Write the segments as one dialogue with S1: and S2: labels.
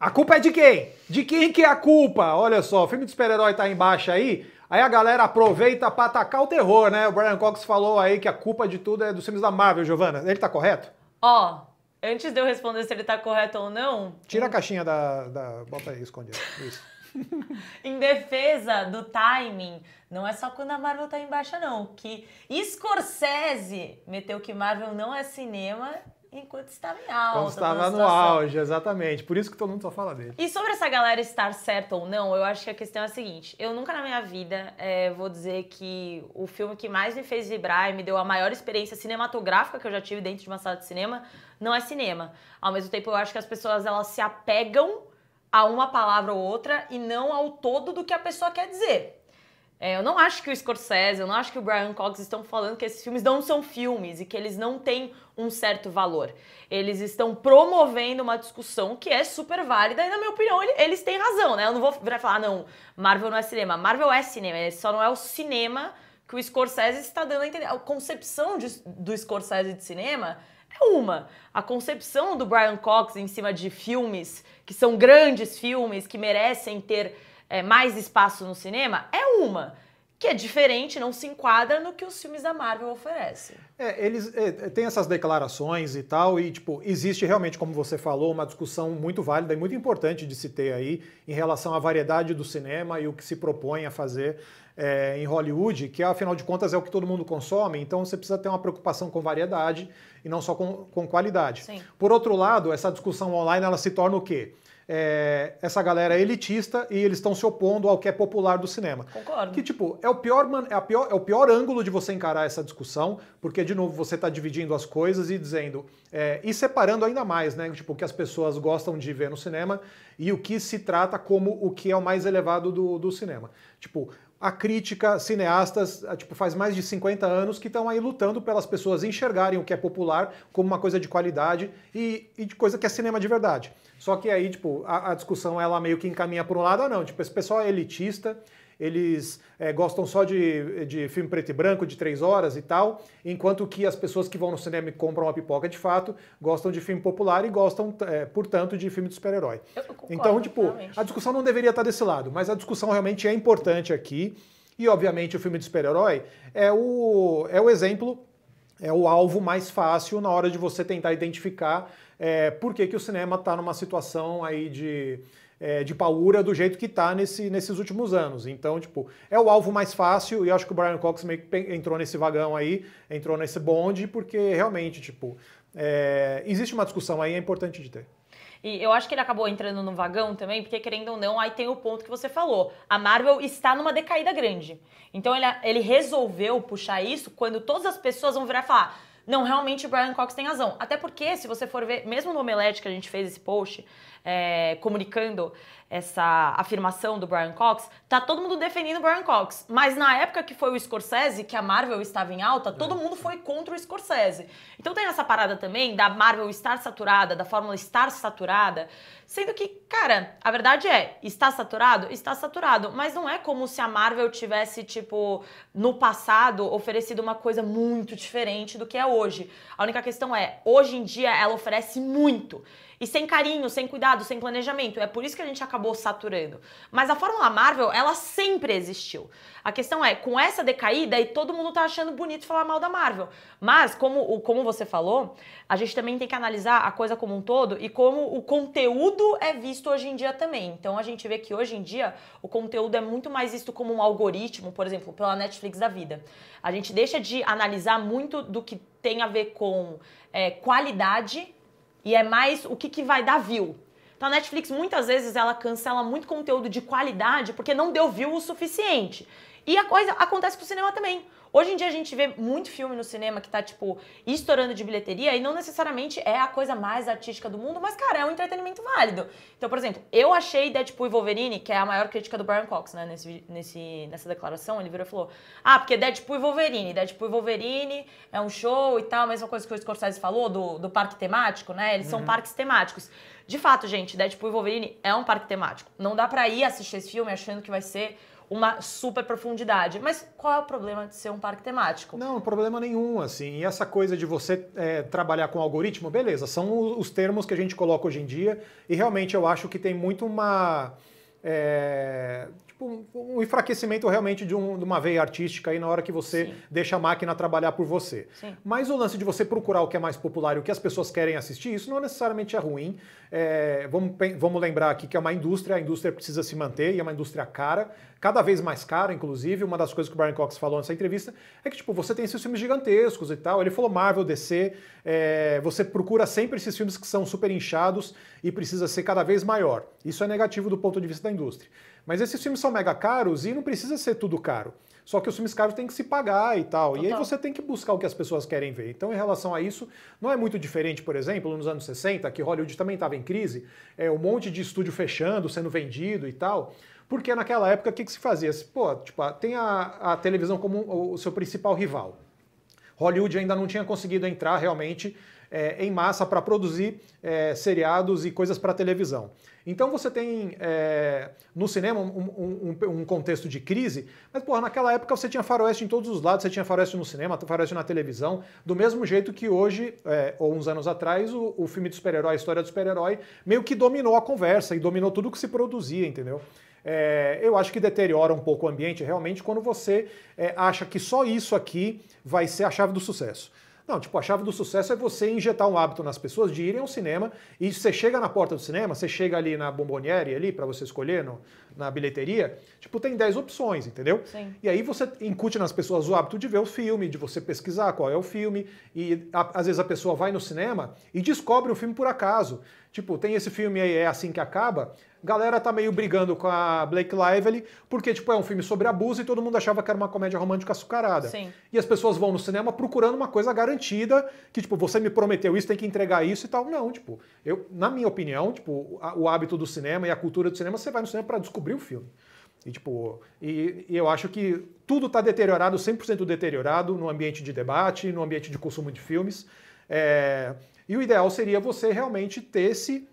S1: A culpa é de quem? De quem que é a culpa? Olha só, o filme de super-herói tá embaixo aí, aí a galera aproveita pra atacar o terror, né? O Brian Cox falou aí que a culpa de tudo é dos filmes da Marvel, Giovana. Ele tá correto?
S2: Ó, oh. Antes de eu responder se ele está correto ou não.
S1: Tira a caixinha da. da bota aí, esconde. Isso.
S2: em defesa do timing, não é só quando a Marvel está em baixa, não. Que Scorsese meteu que Marvel não é cinema enquanto estava em alta. Quando estava no auge,
S1: exatamente. Por isso que todo mundo só fala dele.
S2: E sobre essa galera estar certa ou não, eu acho que a questão é a seguinte: eu nunca na minha vida é, vou dizer que o filme que mais me fez vibrar e me deu a maior experiência cinematográfica que eu já tive dentro de uma sala de cinema não é cinema. Ao mesmo tempo, eu acho que as pessoas elas se apegam a uma palavra ou outra e não ao todo do que a pessoa quer dizer. É, eu não acho que o Scorsese, eu não acho que o Brian Cox estão falando que esses filmes não são filmes e que eles não têm um certo valor. Eles estão promovendo uma discussão que é super válida e, na minha opinião, eles têm razão, né? Eu não vou falar, ah, não, Marvel não é cinema. Marvel é cinema, só não é o cinema que o Scorsese está dando a entender. A concepção de, do Scorsese de cinema é uma. A concepção do Brian Cox em cima de filmes que são grandes filmes, que merecem ter é, mais espaço no cinema é uma que é diferente, não se enquadra no que os filmes da Marvel oferecem.
S1: É, eles é, têm essas declarações e tal, e tipo, existe realmente, como você falou, uma discussão muito válida e muito importante de se ter aí em relação à variedade do cinema e o que se propõe a fazer é, em Hollywood, que afinal de contas é o que todo mundo consome, então você precisa ter uma preocupação com variedade e não só com, com qualidade. Sim. Por outro lado, essa discussão online ela se torna o quê? é, essa galera é elitista e eles estão se opondo ao que é popular do cinema. Concordo. Que, tipo, é o pior, man, é, pior, é o pior ângulo de você encarar essa discussão, porque, de novo, você está dividindo as coisas e dizendo. É, e separando ainda mais, né? Tipo, o que as pessoas gostam de ver no cinema e o que se trata como o que é o mais elevado do, do cinema. Tipo, a crítica, cineastas, ah, tipo, faz mais de 50 anos que estão aí lutando pelas pessoas enxergarem o que é popular como uma coisa de qualidade e, e de coisa que é cinema de verdade. Só que aí, tipo, a, a discussão ela meio que encaminha para um lado, ah, não, tipo, esse pessoal é elitista, eles é, gostam só de, de filme preto e branco de três horas e tal, enquanto que as pessoas que vão no cinema e compram uma pipoca de fato gostam de filme popular e gostam, é, portanto, de filme de super-herói. Então, tipo, realmente. a discussão não deveria estar desse lado, mas a discussão realmente é importante aqui. E, obviamente, o filme de super-herói é o, é o exemplo, é o alvo mais fácil na hora de você tentar identificar é, por que, que o cinema está numa situação aí de é, de paura do jeito que está nesse, nesses últimos anos. Então, tipo, é o alvo mais fácil e acho que o Brian Cox meio que entrou nesse vagão aí, entrou nesse bonde, porque realmente, tipo, é, existe uma discussão aí, é importante de ter.
S2: E eu acho que ele acabou entrando num vagão também, porque querendo ou não, aí tem o ponto que você falou. A Marvel está numa decaída grande. Então ele, ele resolveu puxar isso quando todas as pessoas vão virar e falar não, realmente o Brian Cox tem razão. Até porque, se você for ver, mesmo no Omelete que a gente fez esse post, é, comunicando essa afirmação do Brian Cox, tá todo mundo defendendo o Brian Cox. Mas na época que foi o Scorsese, que a Marvel estava em alta, todo mundo foi contra o Scorsese. Então tem essa parada também da Marvel estar saturada, da Fórmula estar saturada, sendo que, cara, a verdade é, está saturado? Está saturado, mas não é como se a Marvel tivesse, tipo, no passado oferecido uma coisa muito diferente do que é hoje hoje. A única questão é, hoje em dia ela oferece muito. E sem carinho, sem cuidado, sem planejamento. É por isso que a gente acabou saturando. Mas a Fórmula Marvel, ela sempre existiu. A questão é, com essa decaída, e todo mundo tá achando bonito falar mal da Marvel. Mas, como, como você falou, a gente também tem que analisar a coisa como um todo e como o conteúdo é visto hoje em dia também. Então a gente vê que hoje em dia o conteúdo é muito mais visto como um algoritmo, por exemplo, pela Netflix da vida. A gente deixa de analisar muito do que tem a ver com é, qualidade e é mais o que, que vai dar view. Então a Netflix muitas vezes ela cancela muito conteúdo de qualidade porque não deu view o suficiente. E a coisa acontece com o cinema também. Hoje em dia a gente vê muito filme no cinema que tá, tipo, estourando de bilheteria e não necessariamente é a coisa mais artística do mundo, mas, cara, é um entretenimento válido. Então, por exemplo, eu achei Deadpool e Wolverine, que é a maior crítica do Brian Cox, né, nesse, nesse, nessa declaração, ele virou e falou: Ah, porque Deadpool e Wolverine, Deadpool e Wolverine é um show e tal, a mesma coisa que o Scorsese falou do, do parque temático, né? Eles uhum. são parques temáticos. De fato, gente, Deadpool e Wolverine é um parque temático. Não dá pra ir assistir esse filme achando que vai ser uma super profundidade. Mas qual é o problema de ser um parque temático?
S1: Não, problema nenhum, assim. E essa coisa de você é, trabalhar com algoritmo, beleza, são os termos que a gente coloca hoje em dia. E realmente eu acho que tem muito uma. É, Tipo, um enfraquecimento realmente de, um, de, uma veia artística aí na hora que você Sim. deixa a máquina trabalhar por você. Sim. Mas o lance de você procurar o que é mais popular e o que as pessoas querem assistir, isso não necessariamente é ruim. É, vamos, vamos lembrar aqui que é uma indústria, a indústria precisa se manter e é uma indústria cara, cada vez mais cara, inclusive. Uma das coisas que o Brian Cox falou nessa entrevista é que, tipo, você tem esses filmes gigantescos e tal. Ele falou Marvel, DC, é, você procura sempre esses filmes que são super inchados e precisa ser cada vez maior. Isso é negativo do ponto de vista da indústria. Mas esses filmes são mega caros e não precisa ser tudo caro. Só que os filmes caros têm que se pagar e tal. Total. E aí você tem que buscar o que as pessoas querem ver. Então, em relação a isso, não é muito diferente, por exemplo, nos anos 60, que Hollywood também estava em crise, é, um monte de estúdio fechando, sendo vendido e tal. Porque naquela época, o que, que, se fazia? Pô, tipo, tem a, a televisão como o seu principal rival. Hollywood ainda não tinha conseguido entrar realmente é, em massa para produzir é, seriados e coisas para televisão. Então você tem é, no cinema um, um, um, contexto de crise, mas porra, naquela época você tinha faroeste em todos os lados, você tinha faroeste no cinema, faroeste na televisão, do mesmo jeito que hoje, é, ou uns anos atrás, o, o filme do super-herói, a história do super-herói, meio que dominou a conversa e dominou tudo que se produzia, entendeu? É, eu acho que deteriora um pouco o ambiente realmente quando você é, acha que só isso aqui vai ser a chave do sucesso. Não, tipo, a chave do sucesso é você injetar um hábito nas pessoas de irem ao cinema e você chega na porta do cinema, você chega ali na bomboniere ali para você escolher no, na bilheteria, tipo, tem 10 opções, entendeu? Sim. E aí você incute nas pessoas o hábito de ver o filme, de você pesquisar qual é o filme, e a, às vezes a pessoa vai no cinema e descobre o filme por acaso. Tipo, tem esse filme aí, é assim que acaba. Galera tá meio brigando com a Blake Lively, porque, tipo, é um filme sobre abuso e todo mundo achava que era uma comédia romântica açucarada. Sim. E as pessoas vão no cinema procurando uma coisa garantida, que, tipo, você me prometeu isso, tem que entregar isso e tal. Não, tipo, eu, na minha opinião, tipo, a, o hábito do cinema e a cultura do cinema, você vai no cinema para descobrir o filme. E, tipo, e, e, eu acho que tudo está deteriorado, 100% deteriorado, no ambiente de debate, no ambiente de consumo de filmes. É, e o ideal seria você realmente ter se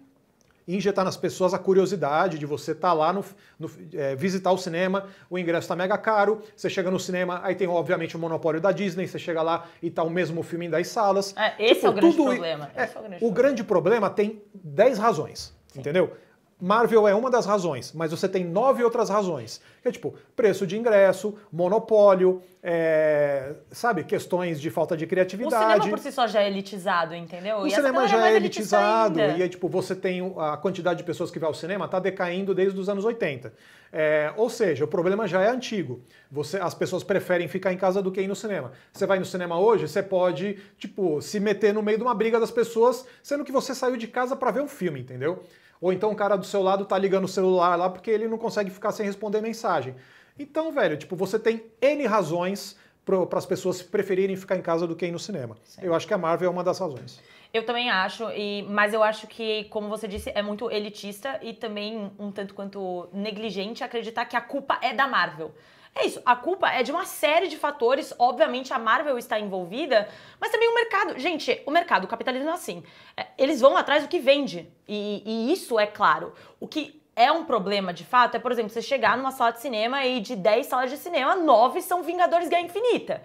S1: injetar nas pessoas a curiosidade de você estar tá lá no, no é, visitar o cinema, o ingresso está mega caro, você chega no cinema, aí tem obviamente o monopólio da Disney, você chega lá e tá o mesmo filme em 10 salas. É, esse, tipo, é, o tudo,
S2: é, esse, é o tipo, grande problema. É
S1: o, é, grande problema. tem 10 razões, Sim. entendeu? Marvel é uma das razões, mas você tem nove outras razões. Que é tipo, preço de ingresso, monopólio, é, sabe, questões de falta de criatividade. O cinema por si
S2: só já é elitizado, entendeu? O e cinema é já é elitizado. Ainda. E é
S1: tipo, você tem a quantidade de pessoas que vai ao cinema está decaindo desde os anos 80. É, ou seja, o problema já é antigo. Você, as pessoas preferem ficar em casa do que ir no cinema. Você vai no cinema hoje, você pode, tipo, se meter no meio de uma briga das pessoas, sendo que você saiu de casa para ver um filme, entendeu? Ou então o cara do seu lado tá ligando o celular lá porque ele não consegue ficar sem responder mensagem. Então, velho, tipo, você tem N razões para as pessoas preferirem ficar em casa do que ir no cinema. Sim. Eu acho que a Marvel é uma das razões.
S2: Eu também acho, e, mas eu acho que, como você disse, é muito elitista e também um tanto quanto negligente acreditar que a culpa é da Marvel. É isso, a culpa é de uma série de fatores, obviamente a Marvel está envolvida, mas também o mercado. Gente, o mercado, o capitalismo é assim. É, eles vão atrás do que vende. E, e isso é claro. O que é um problema de fato é, por exemplo, você chegar numa sala de cinema e de 10 salas de cinema, 9 são Vingadores Guerra Infinita.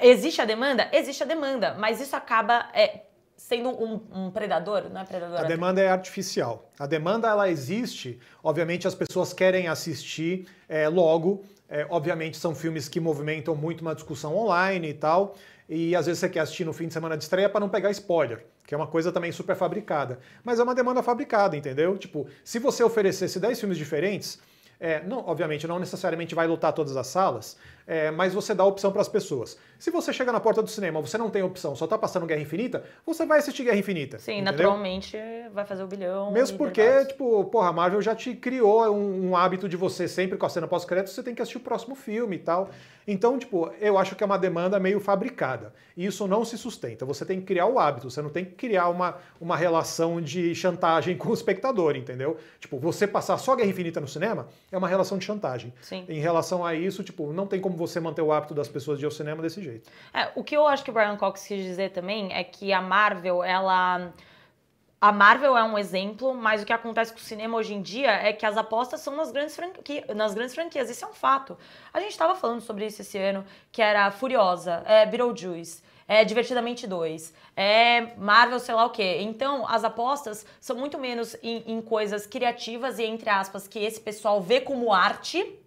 S2: Existe a demanda? Existe a demanda, mas isso acaba é, sendo um, um, predador, não é predador? A é
S1: demanda é artificial. A demanda ela existe, obviamente as pessoas querem assistir é, logo, é, obviamente são filmes que movimentam muito uma discussão online e tal, e às vezes você quer assistir no fim de semana de estreia para não pegar spoiler, que é uma coisa também super fabricada. Mas é uma demanda fabricada, entendeu? Tipo, se você oferecesse 10 filmes diferentes, é, não, obviamente não necessariamente vai lotar todas as salas, é, mas você dá opção para as pessoas. Se você chega na porta do cinema, você não tem opção, só está passando Guerra Infinita, você vai assistir Guerra Infinita. Sim, entendeu? naturalmente
S2: vai fazer o bilhão. Mesmo porque,
S1: tipo, porra, a Marvel já te criou um, um hábito de você sempre com a cena pós-crédito, você tem que assistir o próximo filme e tal. Então, tipo, eu acho que é uma demanda meio fabricada. E isso não se sustenta. Você tem que criar o hábito, você não tem que criar uma, uma relação de chantagem com o espectador, entendeu? Tipo, você passar só Guerra Infinita no cinema é uma relação de chantagem. Sim. Em relação a isso, tipo, não tem como você manter o hábito das pessoas de ir ao cinema desse jeito.
S2: É, o que eu acho que o Brian Cox quis dizer também é que a Marvel, ela. A Marvel é um exemplo, mas o que acontece com o cinema hoje em dia é que as apostas são nas grandes, franqui... nas grandes franquias. Isso é um fato. A gente estava falando sobre isso esse ano, que era Furiosa, é, Beetlejuice, é Divertidamente 2, é Marvel, sei lá o quê. Então, as apostas são muito menos em, em coisas criativas e, entre aspas, que esse pessoal vê como arte,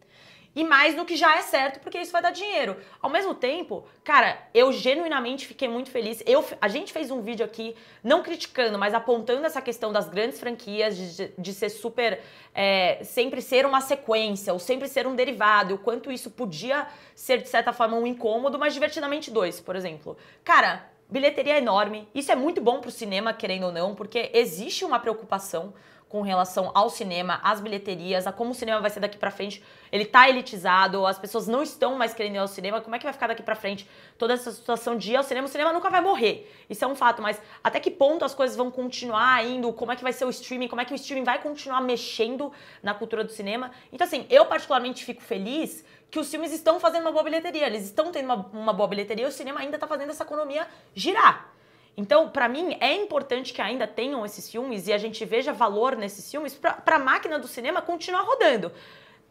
S2: e mais no que já é certo, porque isso vai dar dinheiro. Ao mesmo tempo, cara, eu genuinamente fiquei muito feliz. Eu, a gente fez um vídeo aqui, não criticando, mas apontando essa questão das grandes franquias, de, de ser super. É, sempre ser uma sequência, ou sempre ser um derivado, e o quanto isso podia ser, de certa forma, um incômodo, mas divertidamente dois, por exemplo. Cara, bilheteria é enorme. Isso é muito bom pro cinema, querendo ou não, porque existe uma preocupação com relação ao cinema, às bilheterias, a como o cinema vai ser daqui para frente. Ele tá elitizado, as pessoas não estão mais querendo ir ao cinema. Como é que vai ficar daqui para frente toda essa situação de ir ao cinema? O cinema nunca vai morrer. Isso é um fato, mas até que ponto as coisas vão continuar indo? Como é que vai ser o streaming? Como é que o streaming vai continuar mexendo na cultura do cinema? Então assim, eu particularmente fico feliz que os filmes estão fazendo uma boa bilheteria, eles estão tendo uma, uma boa bilheteria, o cinema ainda tá fazendo essa economia girar. Então, para mim, é importante que ainda tenham esses filmes e a gente veja valor nesses filmes para a máquina do cinema continuar rodando.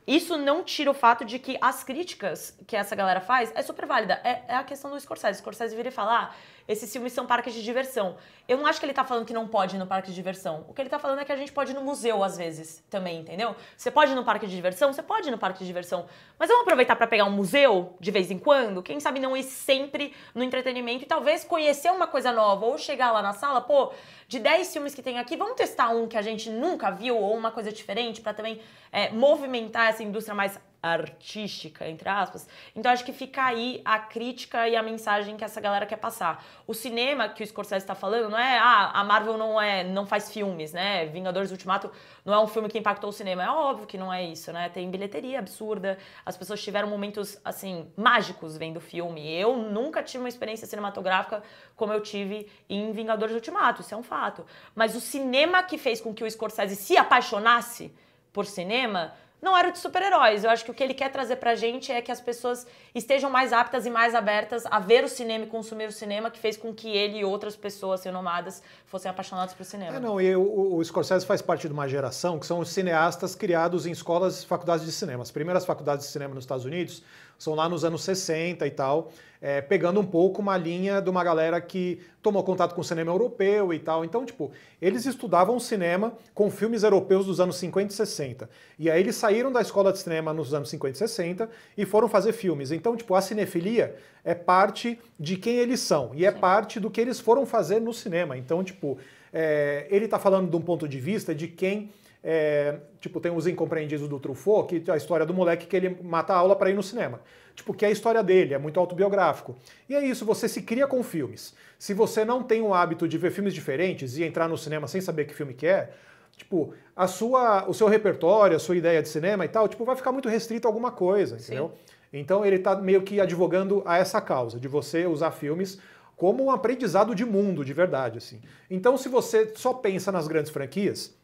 S2: Isso não tira o fato de que as críticas que essa galera faz é super válida. É, é a questão do Scorsese. O Scorsese vira e fala, ah, esses filmes são parques de diversão. Eu não acho que ele tá falando que não pode ir no parque de diversão. O que ele tá falando é que a gente pode ir no museu às vezes também, entendeu? Você pode ir no parque de diversão? Você pode ir no parque de diversão. Mas vamos aproveitar para pegar um museu de vez em quando? Quem sabe não ir sempre no entretenimento e talvez conhecer uma coisa nova ou chegar lá na sala, pô, de 10 filmes que tem aqui, vamos testar um que a gente nunca viu ou uma coisa diferente para também é, movimentar essa indústria mais artística, entre aspas. Então acho que fica aí a crítica e a mensagem que essa galera quer passar. O cinema que o Scorsese está falando não é, ah, a Marvel não é, não faz filmes, né? Vingadores Ultimato não é um filme que impactou o cinema. É óbvio que não é isso, né? Tem bilheteria absurda, as pessoas tiveram momentos assim mágicos vendo o filme. Eu nunca tive uma experiência cinematográfica como eu tive em Vingadores Ultimato, isso é um fato. Mas o cinema que fez com que o Scorsese se apaixonasse por cinema não era de super-heróis. Eu acho que o que ele quer trazer pra gente é que as pessoas estejam mais aptas e mais abertas a ver o cinema e consumir o cinema, que fez com que ele e outras pessoas renomadas fossem apaixonados pelo cinema. É,
S1: não, e o, o Scorsese faz parte de uma geração que são os cineastas criados em escolas, faculdades de cinema. As primeiras faculdades de cinema nos Estados Unidos são lá nos anos 60 e tal, é, pegando um pouco uma linha de uma galera que tomou contato com o cinema europeu e tal. Então, tipo, eles estudavam cinema com filmes europeus dos anos 50 e 60. E aí eles saíram da escola de cinema nos anos 50 e 60 e foram fazer filmes. Então, tipo, a cinefilia é parte de quem eles são e é Sim. parte do que eles foram fazer no cinema. Então, tipo, é, ele está falando de um ponto de vista de quem é, tipo, tem os incompreendidos do Truffaut, que é a história do moleque que ele mata a aula para ir no cinema. Tipo, que é a história dele, é muito autobiográfico. E é isso, você se cria com filmes. Se você não tem o hábito de ver filmes diferentes e entrar no cinema sem saber que filme que é, tipo, a sua, o seu repertório, a sua ideia de cinema e tal, tipo, vai ficar muito restrito a alguma coisa, Sim. entendeu? Então ele está meio que advogando a essa causa, de você usar filmes como um aprendizado de mundo, de verdade, assim. Então se você só pensa nas grandes franquias,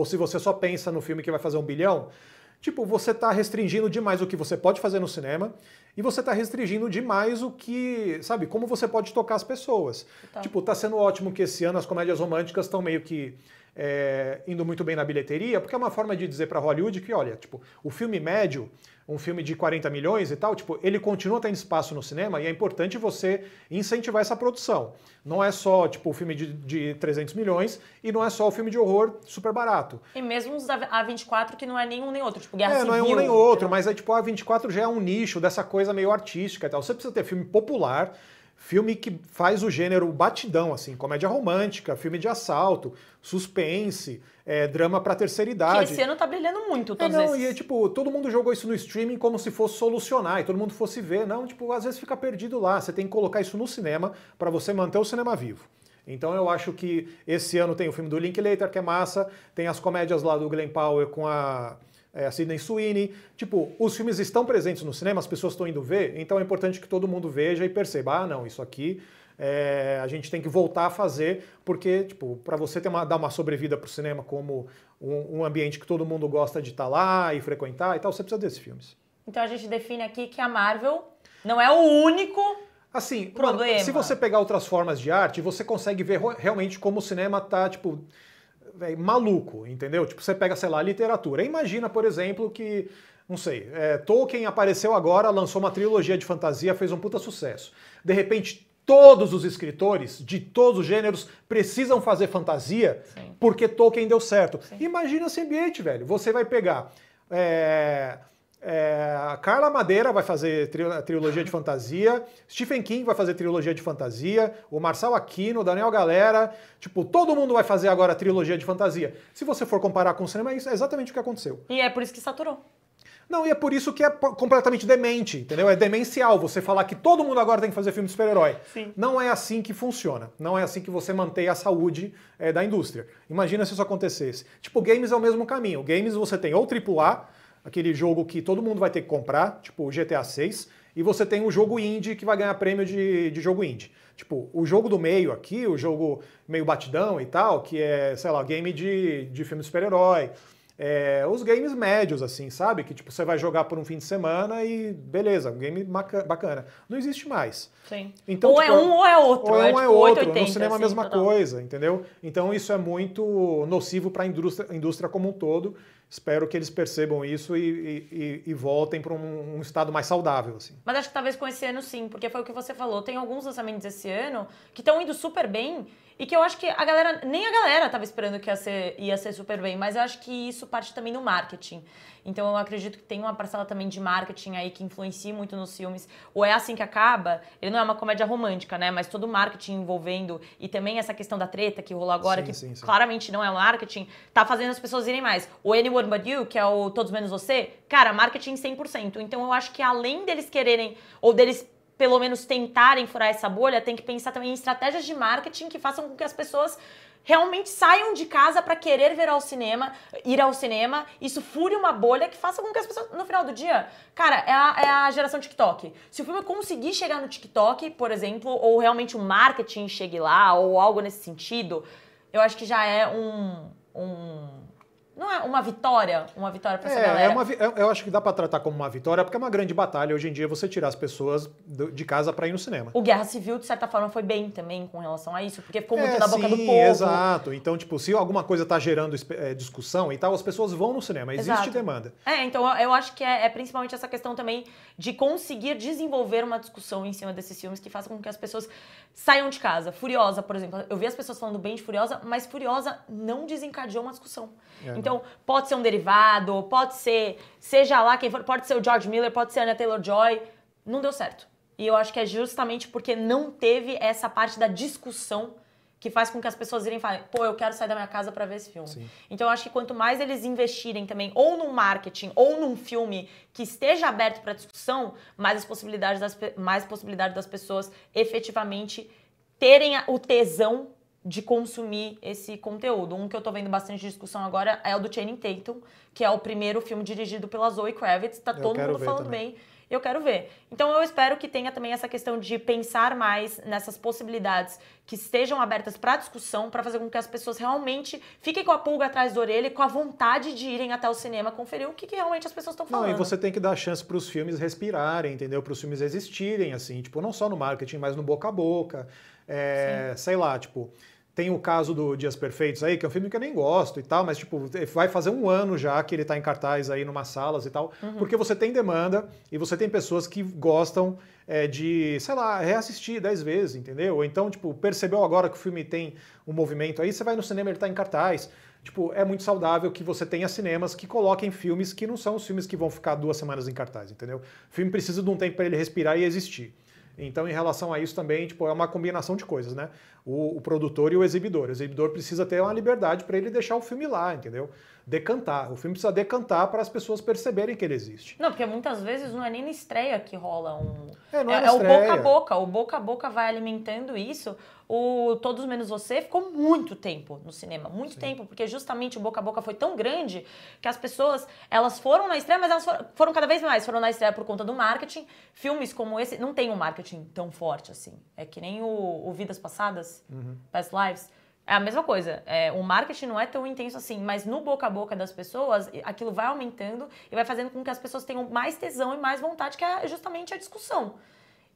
S1: ou se você só pensa no filme que vai fazer um bilhão, tipo, você está restringindo demais o que você pode fazer no cinema e você está restringindo demais o que, sabe, como você pode tocar as pessoas. Tá. Tipo, tá sendo ótimo que esse ano as comédias românticas estão meio que é, indo muito bem na bilheteria, porque é uma forma de dizer para Hollywood que, olha, tipo, o filme médio, um filme de 40 milhões e tal, tipo, ele continua tendo espaço no cinema e é importante você incentivar essa produção. Não é só, tipo, o filme de, de 300 milhões e não é só o filme de horror super barato.
S2: E mesmo os A24 que não é nenhum nem outro, tipo, Guerra é, Civil. É, não é um nem outro,
S1: mas é tipo, a A24 já é um nicho dessa coisa meio artística e tal. Você precisa ter filme popular, Filme que faz o gênero batidão, assim, comédia romântica, filme de assalto, suspense, é, drama para terceira idade. Que esse
S2: ano tá brilhando muito é, todos é, não, esses. E
S1: tipo, todo mundo jogou isso no streaming como se fosse solucionar e todo mundo fosse ver. Não, tipo, às vezes fica perdido lá. Você tem que colocar isso no cinema para você manter o cinema vivo. Então eu acho que esse ano tem o filme do Linklater, que é massa, tem as comédias lá do Glenn Powell com a é, Sidney Sweeney. Tipo, os filmes estão presentes no cinema, as pessoas estão indo ver, então é importante que todo mundo veja e perceba, ah, não, isso aqui é, a gente tem que voltar a fazer, porque, tipo, para você ter uma, dar uma sobrevida para o cinema como um, um, ambiente que todo mundo gosta de estar tá lá e frequentar e tal, você precisa desses filmes.
S2: Então a gente define aqui que a Marvel
S1: não é o único assim, problema. se você pegar outras formas de arte, você consegue ver realmente como o cinema tá, tipo, véio, maluco, entendeu? Tipo, você pega, sei lá, literatura. Imagina, por exemplo, que, não sei, é, Tolkien apareceu agora, lançou uma trilogia de fantasia, fez um puta sucesso. De repente, todos os escritores de todos os gêneros precisam fazer fantasia Sim. porque Tolkien deu certo. Sim. Imagina esse ambiente, velho. Você vai pegar. É é, a Carla Madeira vai fazer tri trilogia de fantasia, Stephen King vai fazer trilogia de fantasia, o Marçal Aquino, o Daniel Galera, tipo, todo mundo vai fazer agora trilogia de fantasia. Se você for comparar com o cinema, é isso é exatamente o que aconteceu.
S2: E é por isso que saturou.
S1: Não, e é por isso que é completamente demente, entendeu? É demencial você falar que todo mundo agora tem que fazer filme de super-herói. Não é assim que funciona. Não é assim que você mantém a saúde é, da indústria. Imagina se isso acontecesse. Tipo, games é o mesmo caminho. Games você tem ou AAA, aquele jogo que todo mundo vai ter que comprar, tipo o GTA 6, e você tem o jogo indie que vai ganhar prêmio de, de jogo indie. Tipo, o jogo do meio aqui, o jogo meio batidão e tal, que é, sei lá, game de, de filme super-herói, é, os games médios, assim, sabe? Que tipo, você vai jogar por um fim de semana e beleza, um game bacana. Não existe mais. Sim. Então, ou tipo, é um ou é outro. Ou é, é um é, tipo, é outro. 880, no cinema é a mesma assim, coisa, entendeu? Então isso é muito nocivo para a indústria, indústria como um todo. Espero que eles percebam isso e, e, e voltem para um, um, estado mais saudável. Assim.
S2: Mas acho que talvez com esse ano sim, porque foi o que você falou. Tem alguns lançamentos esse ano que estão indo super bem e que eu acho que a galera, nem a galera estava esperando que ia ser, ia ser super bem, mas eu acho que isso parte também do marketing. Então eu acredito que tem uma parcela também de marketing aí que influencia muito nos filmes. Ou é assim que acaba, ele não é uma comédia romântica, né? Mas todo o marketing envolvendo e também essa questão da treta que rolou agora, sim, que sim, sim. claramente não é marketing, tá fazendo as pessoas irem mais. O Anyone But You, que é o Todos Menos Você, cara, marketing 100%. Então eu acho que além deles quererem, ou deles pelo menos tentarem furar essa bolha, tem que pensar também em estratégias de marketing que façam com que as pessoas realmente saiam de casa para querer ver ao cinema, ir ao cinema, isso fure uma bolha que faça com que as pessoas, no final do dia, cara, é a, é a geração TikTok. Se o filme conseguir chegar no TikTok, por exemplo, ou realmente o marketing chegue lá, ou algo nesse sentido, eu acho que já é um, um não é uma vitória, uma vitória para essa é, é galera. É uma,
S1: eu acho que dá para tratar como uma vitória, porque é uma grande batalha hoje em dia você tirar as pessoas de casa para ir no cinema.
S2: O Guerra Civil, de certa forma, foi bem também com relação a isso, porque ficou muito é, na boca sim, do povo. Exato.
S1: Então, tipo, se alguma coisa tá gerando é, discussão e tal, as pessoas vão no cinema, existe exato. demanda.
S2: É, então eu acho que é, é principalmente essa questão também de conseguir desenvolver uma discussão em cima desses filmes que faça com que as pessoas saiam de casa. Furiosa, por exemplo. Eu vi as pessoas falando bem de Furiosa, mas Furiosa não desencadeou uma discussão. É, então, então, pode ser um derivado, pode ser, seja lá quem for, pode ser o George Miller, pode ser a Anna Taylor-Joy. Não deu certo. E eu acho que é justamente porque não teve essa parte da discussão que faz com que as pessoas irem falar, pô, eu quero sair da minha casa para ver esse filme. Sim. Então eu acho que quanto mais eles investirem também, ou num marketing, ou num filme que esteja aberto para discussão, mais as possibilidades das, mais possibilidade das pessoas efetivamente terem o tesão de consumir esse conteúdo. Um que eu tô vendo bastante discussão agora é o do Channing Tatum, que é o primeiro filme dirigido pela Zoe Kravitz, tá eu todo mundo falando também. bem. Eu quero ver. Então eu espero que tenha também essa questão de pensar mais nessas possibilidades que estejam abertas para discussão, para fazer com que as pessoas realmente fiquem com a pulga atrás da orelha e com a vontade de irem até o cinema conferir o que, que realmente as pessoas estão falando. Não, e você
S1: tem que dar chance para os filmes respirarem, entendeu? Para os filmes existirem, assim, tipo, não só no marketing, mas no boca a boca. É, sei lá, tipo, tem o caso do Dias Perfeitos aí, que é um filme que eu nem gosto e tal, mas tipo, vai fazer um ano já que ele está em cartaz aí numa salas e tal, uhum. porque você tem demanda e você tem pessoas que gostam é, de, sei lá, reassistir dez vezes, entendeu? Ou então, tipo, percebeu agora que o filme tem um movimento aí, você vai no cinema e ele está em cartaz. Tipo, é muito saudável que você tenha cinemas que coloquem filmes que não são os filmes que vão ficar duas semanas em cartaz, entendeu? O filme precisa de um tempo para ele respirar e existir. Então, em relação a isso também, tipo, é uma combinação de coisas, né? O, o produtor e o exibidor. O exibidor precisa ter uma liberdade para ele deixar o filme lá, entendeu? decantar. O filme precisa decantar para as pessoas perceberem que ele existe.
S2: Não, porque muitas vezes não é nem na estreia que rola um. É, não é, é, é o boca a boca. O boca a boca vai alimentando isso. O Todos Menos Você ficou muito tempo no cinema, muito Sim. tempo, porque justamente o boca a boca foi tão grande que as pessoas, elas foram na estreia, mas elas foram, foram cada vez mais, foram na estreia por conta do marketing. Filmes como esse não tem um marketing tão forte assim. É que nem o, o Vidas Passadas, uhum. Past Lives, é a mesma coisa. É, o marketing não é tão intenso assim, mas no boca a boca das pessoas, aquilo vai aumentando e vai fazendo com que as pessoas tenham mais tesão e mais vontade, que é justamente a discussão.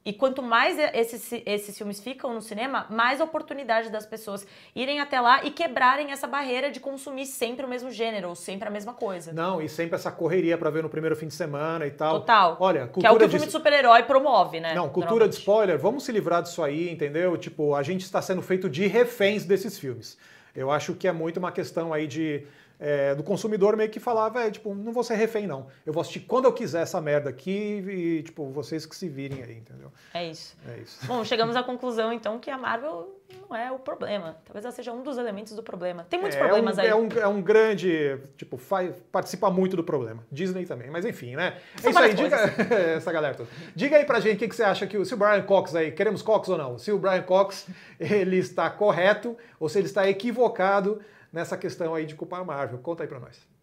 S2: E quanto mais esses, esses filmes ficam no cinema, mais oportunidade das pessoas irem até lá e quebrarem essa barreira de consumir sempre o mesmo gênero, ou sempre a mesma coisa.
S1: Não, e sempre essa correria para ver no primeiro fim de semana e tal. Total. Olha, cultura que é o que o filme de, de
S2: super-herói promove, né? Não, cultura de
S1: spoiler, vamos se livrar disso aí, entendeu? Tipo, a gente está sendo feito de reféns desses filmes. Eu acho que é muito uma questão aí de é, do consumidor meio que falava, é, tipo, não vou ser refém, não. Eu vou assistir quando eu quiser essa merda aqui e, tipo, vocês que se virem aí, entendeu?
S2: É isso. É isso. Bom, chegamos à conclusão, então, que a Marvel não é o problema. Talvez ela seja um dos elementos do problema. Tem muitos é, problemas é um, aí. É um,
S1: é um grande, tipo, faz, participa muito do problema. Disney também, mas enfim, né? é isso aí, coisas. diga essa galera toda. Diga aí pra gente o que, que, você acha que o, se o Brian Cox aí, queremos Cox ou não? Se o Brian Cox ele está correto ou se ele está equivocado nessa questão aí de culpar a Marvel. Conta aí para nós.